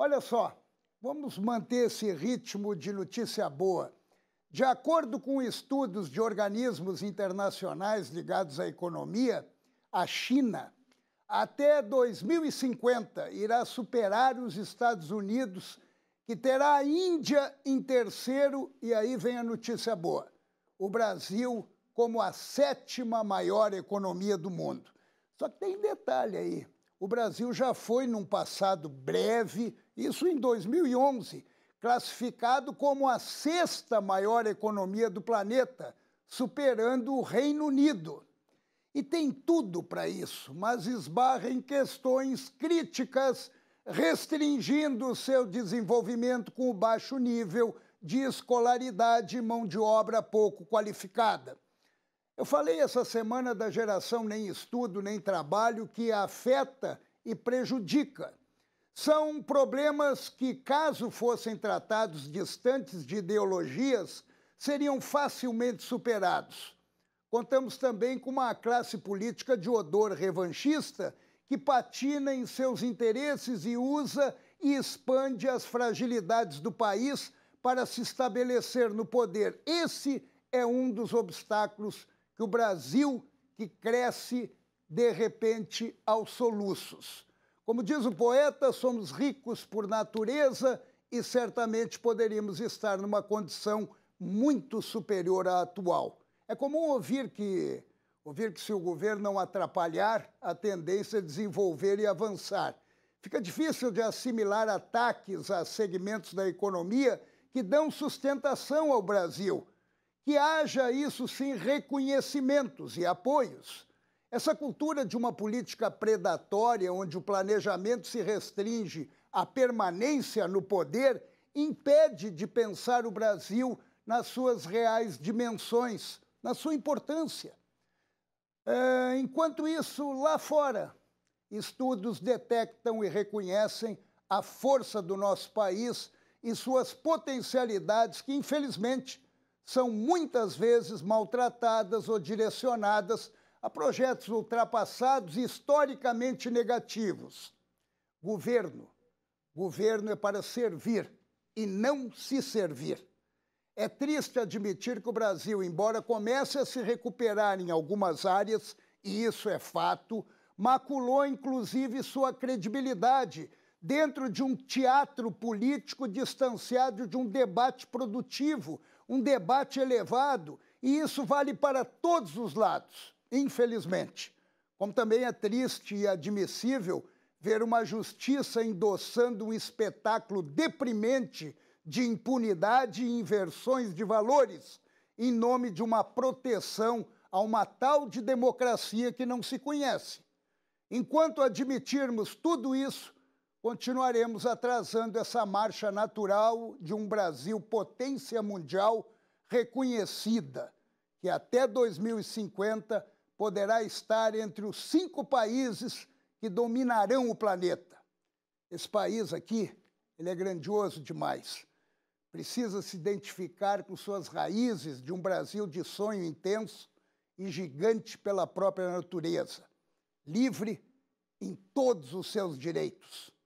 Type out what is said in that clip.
Olha só, vamos manter esse ritmo de notícia boa. De acordo com estudos de organismos internacionais ligados à economia, a China, até 2050, irá superar os Estados Unidos, que terá a Índia em terceiro, e aí vem a notícia boa: o Brasil como a sétima maior economia do mundo. Só que tem detalhe aí o Brasil já foi, num passado breve, isso em 2011, classificado como a sexta maior economia do planeta, superando o Reino Unido. E tem tudo para isso, mas esbarra em questões críticas, restringindo o seu desenvolvimento com o baixo nível de escolaridade e mão de obra pouco qualificada. Eu falei essa semana da geração nem estudo nem trabalho que afeta e prejudica. São problemas que, caso fossem tratados distantes de ideologias, seriam facilmente superados. Contamos também com uma classe política de odor revanchista que patina em seus interesses e usa e expande as fragilidades do país para se estabelecer no poder. Esse é um dos obstáculos que o Brasil que cresce de repente aos soluços. Como diz o poeta, somos ricos por natureza e certamente poderíamos estar numa condição muito superior à atual. É comum ouvir que ouvir que se o governo não atrapalhar, a tendência é desenvolver e avançar. Fica difícil de assimilar ataques a segmentos da economia que dão sustentação ao Brasil, que haja isso sim reconhecimentos e apoios. Essa cultura de uma política predatória, onde o planejamento se restringe à permanência no poder, impede de pensar o Brasil nas suas reais dimensões, na sua importância. É, enquanto isso, lá fora, estudos detectam e reconhecem a força do nosso país e suas potencialidades que, infelizmente, são muitas vezes maltratadas ou direcionadas a projetos ultrapassados e historicamente negativos. Governo. Governo é para servir e não se servir. É triste admitir que o Brasil, embora comece a se recuperar em algumas áreas, e isso é fato, maculou inclusive sua credibilidade dentro de um teatro político distanciado de um debate produtivo, um debate elevado, e isso vale para todos os lados, infelizmente. Como também é triste e admissível ver uma justiça endossando um espetáculo deprimente de impunidade e inversões de valores em nome de uma proteção a uma tal de democracia que não se conhece. Enquanto admitirmos tudo isso, continuaremos atrasando essa marcha natural de um Brasil potência mundial reconhecida, que até 2050 poderá estar entre os cinco países que dominarão o planeta. Esse país aqui, ele é grandioso demais. Precisa se identificar com suas raízes de um Brasil de sonho intenso e gigante pela própria natureza, livre em todos os seus direitos.